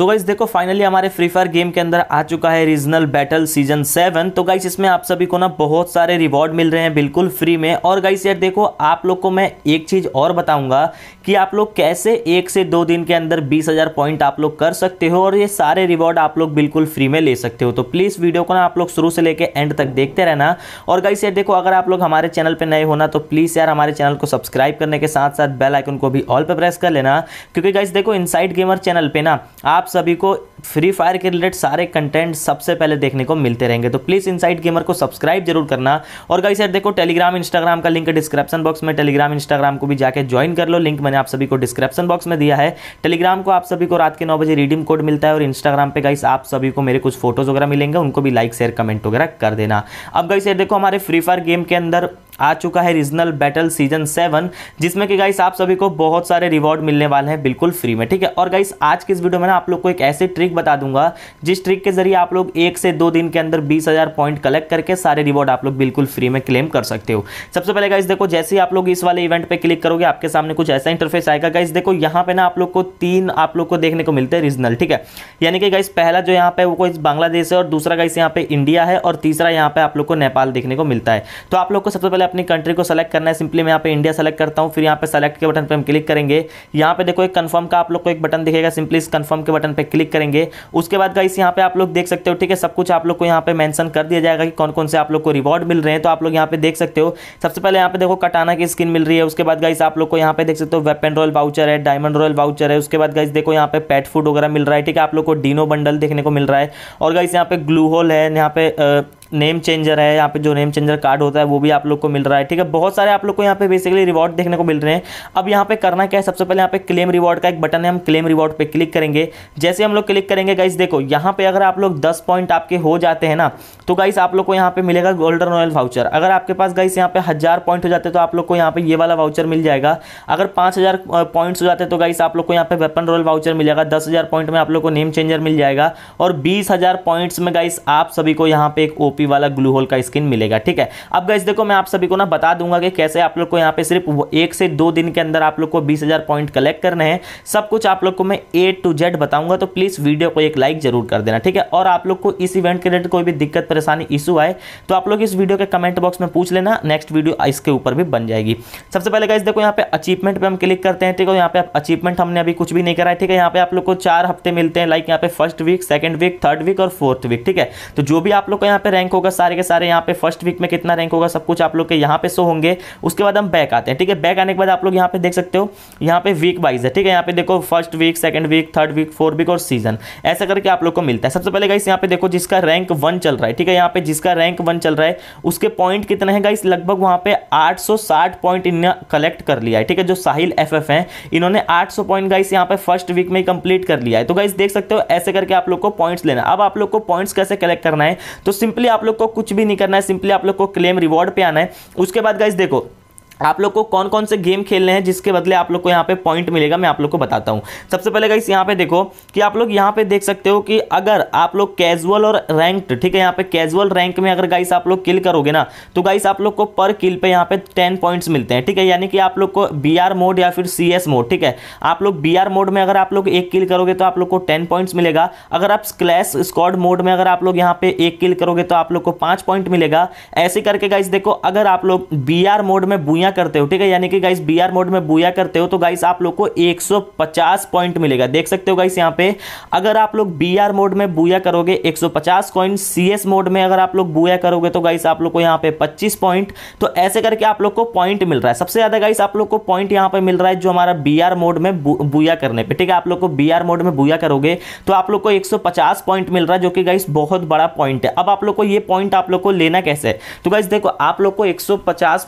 सो guys देखो finally हमारे Free Fire game के अंदर आ चुका है रीजनल बैटल सीजन सेवन तो गाइस इसमें आप सभी को ना बहुत सारे रिवॉर्ड मिल रहे हैं बिल्कुल फ्री में और गाइस यार देखो आप लोग को मैं एक चीज़ और बताऊंगा कि आप लोग कैसे एक से दो दिन के अंदर बीस हज़ार पॉइंट आप लोग कर सकते हो और ये सारे रिवॉर्ड आप लोग बिल्कुल फ्री में ले सकते हो तो प्लीज़ वीडियो को ना आप लोग शुरू से लेकर एंड तक देखते रहना और गाइस यार देखो अगर आप लोग हमारे चैनल पर नए होना तो प्लीज़ यार हमारे चैनल को सब्सक्राइब करने के साथ साथ बेल आइकन को भी ऑल पर प्रेस कर लेना क्योंकि गाइस देखो इनसाइड गेमर चैनल पर ना आप सभी को फ्री फायर के रिलेटेड सारे कंटेंट सबसे पहले देखने को मिलते रहेंगे तो प्लीज़ साइड गेमर को सब्सक्राइब जरूर करना और गाइस यार देखो टेलीग्राम इंस्टाग्राम का लिंक डिस्क्रिप्शन बॉक्स में टेलीग्राम इंस्टाग्राम को भी जाकर ज्वाइन कर लो लिंक मैंने आप सभी को डिस्क्रिप्शन बॉक्स में दिया है टेलीग्राम को आप सभी को रात के नौ बजे रिडीम कोड मिलता है और इंस्टाग्राम पर गाइस आप सभी को मेरे कुछ फोटोज़ वगैरह मिलेंगे उनको भी लाइक शेयर कमेंट वगैरह कर देना अब गाइस यार देखो हमारे फ्री फायर गेम के अंदर आ चुका है रीजनल बैटल सीजन सेवन जिसमें कि गाइस आप सभी को बहुत सारे रिवॉर्ड मिलने वाले हैं बिल्कुल फ्री में ठीक है और गाइस आज की इस वीडियो में ना आप लोग को एक ऐसी ट्रिक ट्रिक बता दूंगा जिस ट्रिक के जरिए आप लोग एक से दो दिन के अंदर बीस हज़ार पॉइंट कलेक्ट करके सारे रिवॉर्ड आप लोग बिल्कुल फ्री में क्लेम कर सकते हो सबसे पहले गाइस देखो जैसे ही आप लोग इस वाले इवेंट पे क्लिक करोगे आपके सामने कुछ ऐसा इंटरफेस आएगा गाइस देखो यहाँ पे ना आप लोग को तीन आप लोग को देखने को मिलते हैं रीजनल ठीक है यानी कि गाइस पहला जो यहाँ पे वो कोई बांग्लादेश है और दूसरा गाइस यहाँ पे इंडिया है और तीसरा यहाँ पे आप लोग को नेपाल देखने को मिलता है तो आप लोग को सबसे पहले अपनी कंट्री को सेलेक्ट करना है सिंपली मैं यहाँ पे इंडिया सेलेक्ट करता हूँ फिर यहाँ पे सेलेक्ट के बटन पर हम क्लिक करेंगे यहाँ पे देखो एक कन्फर्म का आप लोग को एक बटन दिखेगा सिंपली इस कन्फर्म के बटन पर क्लिक करेंगे देंगे उसके बाद गाइस यहाँ पे आप लोग देख सकते हो ठीक है सब कुछ आप लोग को यहाँ पे मेंशन कर दिया जाएगा कि कौन कौन से आप लोग को रिवॉर्ड मिल रहे हैं तो आप लोग यहाँ पे देख सकते हो सबसे पहले यहाँ पे देखो कटाना की स्किन मिल रही है उसके बाद गाइस आप लोग को यहाँ पे देख सकते हो वेपन रॉयल बाउचर है डायमंड रॉयल बाउचर है उसके बाद गाइस देखो यहाँ पे पेट फूड वगैरह मिल रहा है ठीक है आप लोग को डीनो बंडल देखने को मिल रहा है और गाइस यहाँ पे ग्लू होल है यहाँ पे नेम चेंजर है यहाँ पे जो नेम चेंजर कार्ड होता है वो भी आप लोग को मिल रहा है ठीक है बहुत सारे आप लोग को यहाँ पे बेसिकली रिवॉर्ड देखने को मिल रहे हैं अब यहाँ पे करना क्या है सबसे पहले यहाँ पे क्लेम रिवॉर्ड का एक बटन है हम क्लेम रिवॉर्ड पे क्लिक करेंगे जैसे हम लोग क्लिक करेंगे गाइस देखो यहाँ पे अगर आप लोग दस पॉइंट आपके हो जाते हैं ना तो गाइस आप लोग को यहाँ पे मिलेगा गोल्डन ऑयल वाउचर अगर आपके पास गाइस यहाँ पे हज़ार पॉइंट हो जाते तो आप लोग को यहाँ पे ये वाला वाउचर मिल जाएगा अगर पाँच हज़ार पॉइंट्स हो जाते तो गाइस आप लोग को यहाँ पे वेपन रॉयल वाउचर मिल जाएगा दस हज़ार पॉइंट में आप लोग को नेम चेंजर मिल जाएगा और बीस हज़ार पॉइंट्स में गाइस आप सभी को यहाँ पे एक ओपी पी वाला ग्लू होल का स्किन मिलेगा ठीक है अब गैस देखो मैं आप सभी को ना बता दूंगा कि कैसे आप लोग को यहाँ पे सिर्फ एक से दो दिन के अंदर आप लोग को बीस पॉइंट कलेक्ट करने हैं सब कुछ आप लोग को मैं ए टू जेड बताऊंगा तो प्लीज़ वीडियो को एक लाइक जरूर कर देना ठीक है और आप लोग को इस इवेंट के रिलेटेड कोई भी दिक्कत परेशानी इशू आए तो आप लोग इस वीडियो के कमेंट बॉक्स में पूछ लेना नेक्स्ट वीडियो इसके ऊपर भी बन जाएगी सबसे पहले गैस देखो यहाँ पे अचीवमेंट पे हम क्लिक करते हैं ठीक है यहाँ पे अचीवमेंट हमने अभी कुछ भी नहीं करा है ठीक है यहाँ पे आप लोग को चार हफ्ते मिलते हैं लाइक यहाँ पे first week second week third week और फोर्थ वीक ठीक है तो जो भी आप लोग को यहाँ पे रैंक रैंक होगा सारे के सारे यहाँ पे फर्स्ट वीक में कितना रैंक होगा सब कुछ आप लोग के यहाँ पे शो होंगे उसके बाद हम बैक आते हैं ठीक है बैक आने के बाद आप लोग यहाँ पे देख सकते हो यहाँ पे वीक वाइज है ठीक है यहाँ पे देखो first week second week third week fourth week और सीजन ऐसा करके आप लोग को मिलता है सबसे पहले गाइस यहाँ पे देखो जिसका रैंक वन चल रहा है ठीक है यहाँ पे जिसका रैंक वन चल रहा है उसके पॉइंट कितने हैं गाइस लगभग वहाँ पे आठ पॉइंट इन्हें कलेक्ट कर लिया है ठीक है जो साहिल एफ एफ हैं इन्होंने 800 पॉइंट गाइस यहाँ पे फर्स्ट वीक में कंप्लीट कर लिया है तो गाइस देख सकते हो ऐसे करके आप लोग को पॉइंट्स लेना अब आप लोग को पॉइंट्स कैसे कलेक्ट करना है तो सिंपली आप लोग को कुछ भी नहीं करना है सिंपली आप लोग को क्लेम रिवॉर्ड पे आना है उसके बाद गाइज देखो आप लोग को कौन कौन से गेम खेलने हैं जिसके बदले आप लोग को यहाँ पे पॉइंट मिलेगा मैं आप लोग को बताता हूँ सबसे पहले गाइस यहाँ पे देखो कि आप लोग यहाँ पे देख सकते हो कि अगर आप लोग कैजुअल और रैंक्ड ठीक है यहाँ पे कैजुअल रैंक में अगर गाइस आप लोग किल करोगे ना तो गाइस आप लोग को पर किल पे यहाँ पे टेन पॉइंट्स मिलते हैं ठीक है यानी कि आप लोग को बी मोड या फिर सी मोड ठीक है आप लोग बी मोड में अगर आप लोग एक किल करोगे तो आप लोग को टेन पॉइंट्स मिलेगा अगर आप क्लैश स्कॉड मोड में अगर आप लोग यहाँ पे एक किल करोगे तो आप लोग को पाँच पॉइंट मिलेगा ऐसे करके गाइस देखो अगर आप लोग बी मोड में बुया बुया करते हो ठीक है यानी कि गाइस बी मोड में बुया करते हो तो गाइस आप लोग को 150 पॉइंट मिलेगा देख सकते हो गाइस यहाँ पे अगर आप लोग बी मोड में बुया करोगे 150 कॉइन सीएस मोड में अगर आप लोग बुया करोगे तो गाइस आप लोग को यहाँ पे 25 पॉइंट तो ऐसे करके आप लोग को पॉइंट मिल रहा है सबसे ज्यादा गाइस आप लोग को पॉइंट यहाँ पे मिल रहा है जो हमारा बी मोड में बुया करने पर ठीक है आप लोग को बी मोड में बुया करोगे तो आप लोग को एक पॉइंट मिल रहा है जो कि गाइस बहुत बड़ा पॉइंट है अब आप लोग को ये पॉइंट आप लोग को लेना कैसे तो गाइस देखो आप लोग को एक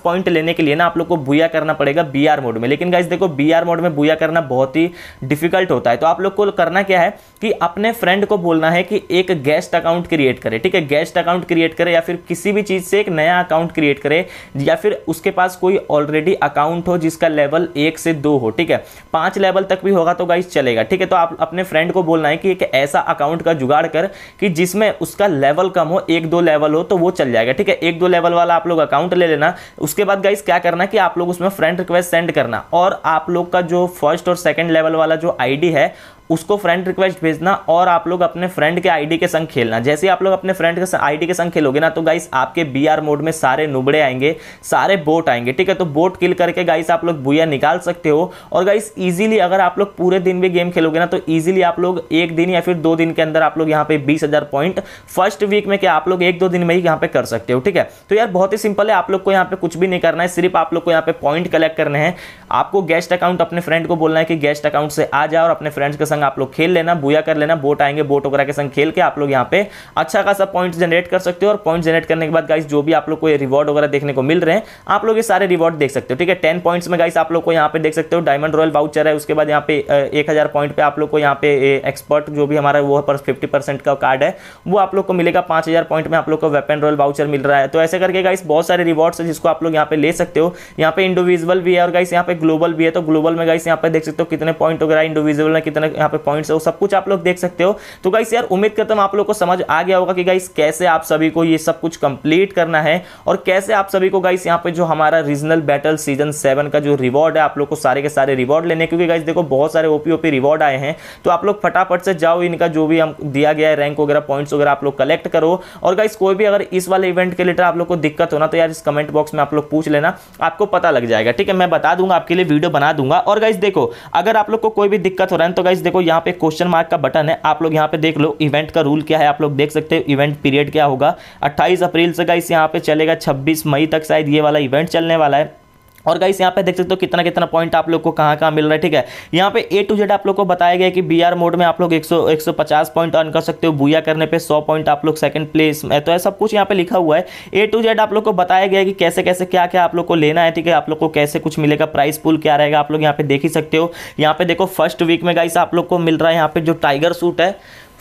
पॉइंट लेने के लिए ना आप लोग को बुया करना पड़ेगा बी मोड में लेकिन गाइज देखो बी मोड में बुया करना बहुत ही डिफिकल्ट होता है तो आप लोग को करना क्या है कि अपने फ्रेंड को बोलना है कि एक गेस्ट अकाउंट क्रिएट करे ठीक है गेस्ट अकाउंट क्रिएट करे या फिर किसी भी चीज़ से एक नया अकाउंट क्रिएट करे या फिर उसके पास कोई ऑलरेडी अकाउंट हो जिसका लेवल एक से दो हो ठीक है पांच लेवल तक भी होगा तो गाइज चलेगा ठीक है तो आप अपने फ्रेंड को बोलना है कि एक ऐसा अकाउंट का जुगाड़ कर कि जिसमें उसका लेवल कम हो एक दो लेवल हो तो वो चल जाएगा ठीक है एक दो लेवल वाला आप लोग अकाउंट ले लेना उसके बाद गाइज क्या करना करना कि आप लोग उसमें फ्रेंड रिक्वेस्ट सेंड करना और आप लोग का जो फर्स्ट और सेकेंड लेवल वाला जो आई है उसको फ्रेंड रिक्वेस्ट भेजना और आप लोग अपने फ्रेंड के आईडी के संग खेलना जैसे आप लोग अपने फ्रेंड के आईडी के संग खेलोगे ना तो गाइस आपके बीआर मोड में सारे नुबड़े आएंगे सारे बोट आएंगे ठीक है तो बोट किल करके गाइस आप लोग बुया निकाल सकते हो और गाइस ईजिली अगर आप लोग पूरे दिन भी गेम खेलोगे ना तो ईजिली आप लोग एक दिन या फिर दो दिन के अंदर आप लोग यहाँ पे बीस पॉइंट फर्स्ट वीक में क्या आप लोग एक दो दिन में ही यहाँ पे कर सकते हो ठीक है तो यार बहुत ही सिंपल है आप लोग को यहाँ पे कुछ भी नहीं करना है सिर्फ आप लोग को यहाँ पे पॉइंट कलेक्ट करने हैं आपको गेस्ट अकाउंट अपने फ्रेंड को बोलना है कि गेस्ट अकाउंट से आ जाओ और अपने फ्रेंड्स के संग संग आप लोग खेल लेना बुया कर लेना बोट आएंगे बोट वगैरह के संग खेल के आप लोग यहाँ पे अच्छा खासा पॉइंट जनरेट कर सकते हो और पॉइंट जनरेट करने के बाद गाइस जो भी आप लोग को रिवॉर्ड वगैरह देखने को मिल रहे हैं आप लोग ये सारे रिवॉर्ड देख सकते हो ठीक है टेन पॉइंट्स में गाइस आप लोग को यहाँ पे देख सकते हो डायमंड रॉयल वाउचर है उसके बाद यहाँ पे एक हज़ार पॉइंट पे आप लोग को यहाँ पे एक्सपर्ट जो भी हमारा वो पर फिफ्टी परसेंट का कार्ड है वो आप लोग को मिलेगा पांच हज़ार पॉइंट में आप लोग को वेपन रॉयल वाउचर मिल रहा है तो ऐसे करके गाइस बहुत सारे रिवॉर्ड्स है जिसको आप लोग यहाँ पे ले सकते हो यहाँ पे इंडिविजुअल भी है और गाइस यहाँ पे ग्लोबल भी है तो ग्लोबल में गाइस यहाँ पे देख सकते हो कितने पॉइंट वगैरह इंडिविजुअल में कितने यहाँ पे पॉइंट्स है वो सब कुछ आप लोग देख सकते हो तो गाइस यार उम्मीद करता हूँ आप लोग को समझ आ गया होगा कि गाइस कैसे आप सभी को ये सब कुछ कंप्लीट करना है और कैसे आप सभी को गाइस यहाँ पे जो हमारा रीजनल बैटल सीजन सेवन का जो रिवॉर्ड है आप लोग को सारे के सारे रिवॉर्ड लेने क्योंकि गाइस देखो बहुत सारे ओपी ओपी रिवॉर्ड आए हैं तो आप लोग फटाफट से जाओ इनका जो भी हम दिया गया है रैंक वगैरह पॉइंट्स वगैरह आप लोग कलेक्ट करो और गाइस कोई भी अगर इस वाले इवेंट के रिलेटेड आप लोग को दिक्कत होना तो यार इस कमेंट बॉक्स में आप लोग पूछ लेना आपको पता लग जाएगा ठीक है मैं बता दूंगा आपके लिए वीडियो बना दूंगा और गाइस देखो अगर आप लोग को कोई भी दिक्कत हो रहा है तो गाइस देखो यहाँ पे क्वेश्चन मार्क का बटन है आप लोग यहाँ पे देख लो इवेंट का रूल क्या है आप लोग देख सकते हो इवेंट पीरियड क्या होगा अट्ठाईस अप्रैल से गाइस यहाँ पे चलेगा छब्बीस मई तक शायद ये वाला इवेंट चलने वाला है और गाइस यहाँ पे देख सकते हो तो कितना कितना पॉइंट आप लोग को कहाँ कहाँ मिल रहा है ठीक है यहाँ पे ए टू जेड आप लोग को बताया गया कि बीआर मोड में आप लोग 100 150 पॉइंट अर्न कर सकते हो बुया करने पे 100 पॉइंट आप लोग सेकंड प्लेस में तो सब कुछ यहाँ पे लिखा हुआ है ए टू जेड आप लोग को बताया गया कि कैसे कैसे क्या क्या आप लोग को लेना है ठीक है आप लोग को कैसे कुछ मिलेगा प्राइस पुल क्या रहेगा आप लोग यहाँ पे देख ही सकते हो यहाँ पे देखो फर्स्ट वीक में गाइस आप लोग को मिल रहा है यहाँ पे जो टाइगर सूट है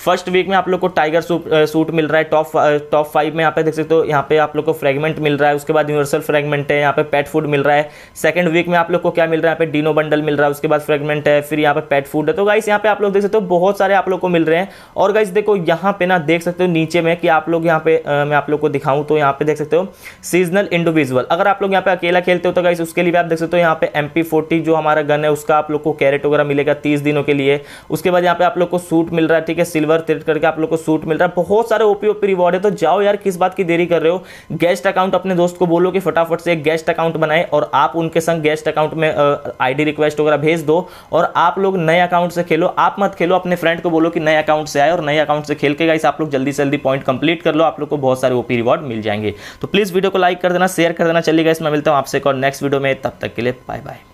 फर्स्ट वीक में आप लोग को टाइगर सूट मिल रहा है टॉप टॉप फाइव में यहाँ पे देख सकते हो यहाँ पे आप लोग को फ्रेगमेंट मिल रहा है उसके बाद यूनिवर्सल फ्रेगमेंट है यहाँ पे पेट फूड मिल रहा है सेकंड वीक में आप लोग को क्या मिल रहा है यहाँ पे डीनो बंडल मिल रहा है उसके बाद फ्रेगमेंट है फिर यहाँ पे पेट फूड है तो गाइस यहाँ पे आप लोग देख सकते हो बहुत सारे आप लोग को मिल रहे हैं और गाइस देखो यहाँ पे ना देख सकते हो नीचे में कि आप लोग यहाँ पे मैं आप लोग को दिखाऊँ तो यहाँ पे देख सकते हो सीजनल इंडिविजुअल अगर आप लोग यहाँ पे अकेला खेलते हो तो गाइस उसके लिए भी आप देख सकते हो यहाँ पे एम पी जो हमारा गन है उसका आप लोग को कैरेट वगैरह मिलेगा तीस दिनों के लिए उसके बाद यहाँ पे आप लोग को सूट मिल रहा है ठीक है सिल्वर सिल्वर तिल्ट करके आप लोग को सूट मिल रहा है बहुत सारे ओपी ओपी रिवॉर्ड है तो जाओ यार किस बात की देरी कर रहे हो गेस्ट अकाउंट अपने दोस्त को बोलो कि फटाफट से एक गेस्ट अकाउंट बनाए और आप उनके संग गेस्ट अकाउंट में आईडी रिक्वेस्ट वगैरह भेज दो और आप लोग नए अकाउंट से खेलो आप मत खेलो अपने फ्रेंड को बोलो कि नए अकाउंट से आए और नए अकाउंट से खेल के गाइस आप लोग जल्दी से जल्दी पॉइंट कंप्लीट कर लो आप लोग को बहुत सारे ओपी रिवॉर्ड मिल जाएंगे तो प्लीज़ वीडियो को लाइक कर देना शेयर कर देना चलिए गाइस मैं मिलता हूं आपसे और नेक्स्ट वीडियो में तब तक के लिए बाय बाय